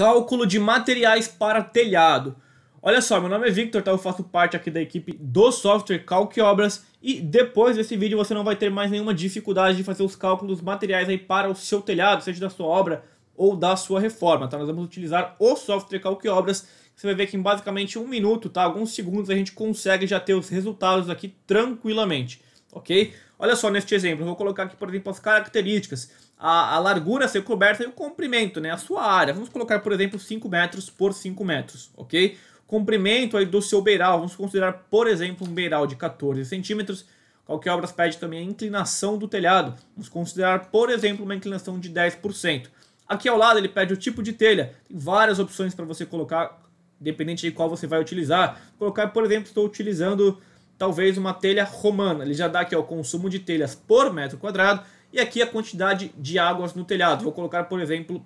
cálculo de materiais para telhado. Olha só, meu nome é Victor, tá? eu faço parte aqui da equipe do software Calque Obras e depois desse vídeo você não vai ter mais nenhuma dificuldade de fazer os cálculos materiais aí para o seu telhado, seja da sua obra ou da sua reforma, tá? Nós vamos utilizar o software Calque Obras, você vai ver que em basicamente um minuto, tá? alguns segundos, a gente consegue já ter os resultados aqui tranquilamente, ok? Olha só neste exemplo, eu vou colocar aqui, por exemplo, as características, a, a largura a ser coberta e o comprimento, né, a sua área. Vamos colocar, por exemplo, 5 metros por 5 metros, ok? Comprimento aí do seu beiral, vamos considerar, por exemplo, um beiral de 14 centímetros, Qualquer obra pede também a inclinação do telhado. Vamos considerar, por exemplo, uma inclinação de 10%. Aqui ao lado ele pede o tipo de telha. Tem várias opções para você colocar, dependente de qual você vai utilizar. Vou colocar, por exemplo, estou utilizando talvez uma telha romana. Ele já dá aqui ó, o consumo de telhas por metro quadrado e aqui a quantidade de águas no telhado. Vou colocar, por exemplo,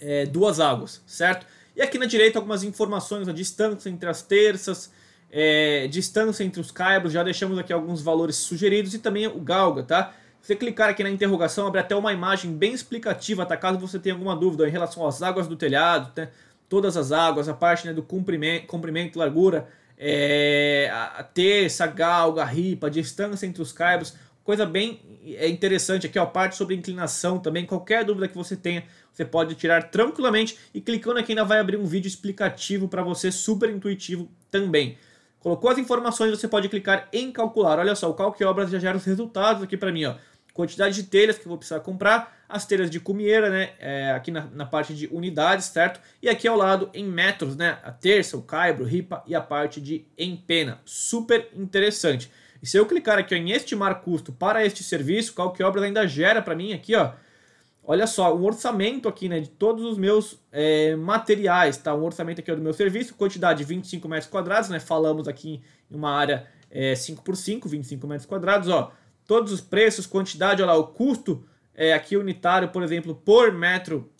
é, duas águas, certo? E aqui na direita algumas informações, a distância entre as terças, é, distância entre os caibros, já deixamos aqui alguns valores sugeridos e também o galga, tá? Se você clicar aqui na interrogação, abre até uma imagem bem explicativa, tá? Caso você tenha alguma dúvida ó, em relação às águas do telhado, né? todas as águas, a parte né, do comprimento, comprimento, largura, é, a terça, galga, ripa, distância entre os caibros, coisa bem é interessante aqui, ó, parte sobre inclinação também, qualquer dúvida que você tenha, você pode tirar tranquilamente e clicando aqui ainda vai abrir um vídeo explicativo para você, super intuitivo também. Colocou as informações, você pode clicar em calcular. Olha só, o Calque Obras já gera os resultados aqui para mim, ó quantidade de telhas que eu vou precisar comprar, as telhas de cumieira, né, é, aqui na, na, parte de unidades, certo? E aqui ao lado em metros, né, a terça, o caibro, ripa e a parte de empena, super interessante. E se eu clicar aqui ó, em estimar custo para este serviço, que obra ainda gera para mim aqui, ó, olha só, um orçamento aqui, né, de todos os meus é, materiais, tá? Um orçamento aqui do meu serviço, quantidade de 25 metros quadrados, né, falamos aqui em uma área é, 5 por 5, 25 metros quadrados, ó, todos os preços, quantidade, olha lá, o custo é, aqui unitário, por exemplo, por metro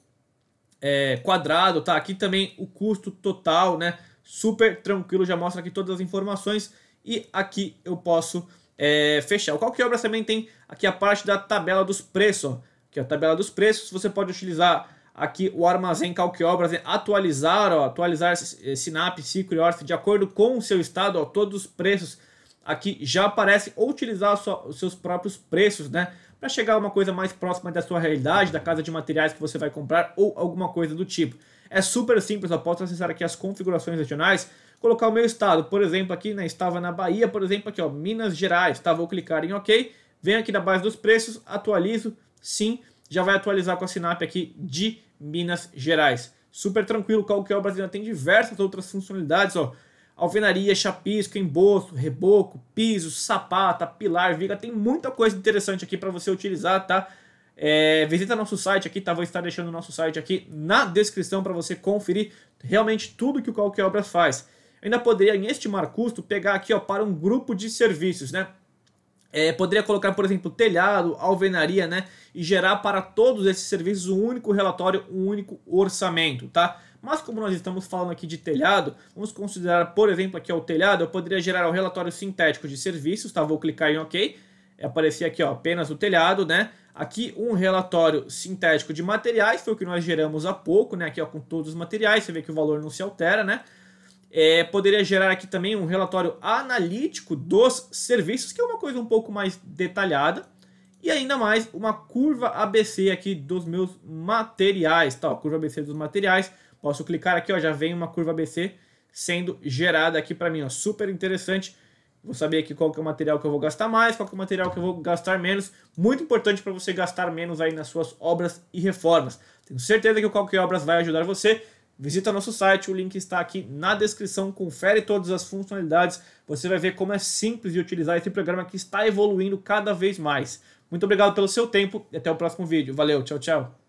é, quadrado, tá? Aqui também o custo total, né? Super tranquilo, já mostra aqui todas as informações e aqui eu posso é, fechar. O Qualquer Obras também tem aqui a parte da tabela dos preços, ó. Aqui a tabela dos preços, você pode utilizar aqui o armazém Calque Obras, né? atualizar, ó, atualizar é, Sinap, Ciclo e Orf de acordo com o seu estado, ó, todos os preços aqui já aparece ou utilizar sua, os seus próprios preços, né? Para chegar a uma coisa mais próxima da sua realidade, da casa de materiais que você vai comprar ou alguma coisa do tipo. É super simples, eu posso acessar aqui as configurações regionais, colocar o meu estado, por exemplo, aqui, né? Estava na Bahia, por exemplo, aqui, ó, Minas Gerais, tá? Vou clicar em OK, venho aqui na base dos preços, atualizo, sim, já vai atualizar com a Sinap aqui de Minas Gerais. Super tranquilo, qualquer que o Brasil tem diversas outras funcionalidades, ó alvenaria, chapisco, emboço, reboco, piso, sapata, pilar, viga, tem muita coisa interessante aqui para você utilizar, tá? É, visita nosso site aqui, tá? Vou estar deixando o nosso site aqui na descrição para você conferir realmente tudo que o Qualquer Obras faz. Eu ainda poderia, em estimar custo, pegar aqui ó, para um grupo de serviços, né? É, poderia colocar, por exemplo, telhado, alvenaria, né? E gerar para todos esses serviços um único relatório, um único orçamento, tá? Mas como nós estamos falando aqui de telhado, vamos considerar, por exemplo, aqui ó, o telhado, eu poderia gerar o um relatório sintético de serviços, tá? Vou clicar em OK, é, aparecia aqui ó, apenas o telhado, né? Aqui um relatório sintético de materiais, foi o que nós geramos há pouco, né? Aqui ó, com todos os materiais, você vê que o valor não se altera, né? É, poderia gerar aqui também um relatório analítico dos serviços, que é uma coisa um pouco mais detalhada. E ainda mais uma curva ABC aqui dos meus materiais, tá? Ó, curva ABC dos materiais. Posso clicar aqui, ó, já vem uma curva ABC sendo gerada aqui para mim, ó, super interessante. Vou saber aqui qual que é o material que eu vou gastar mais, qual que é o material que eu vou gastar menos. Muito importante para você gastar menos aí nas suas obras e reformas. Tenho certeza que o Qualquer Obras vai ajudar você. Visita nosso site, o link está aqui na descrição, confere todas as funcionalidades, você vai ver como é simples de utilizar esse programa que está evoluindo cada vez mais. Muito obrigado pelo seu tempo e até o próximo vídeo. Valeu, tchau, tchau.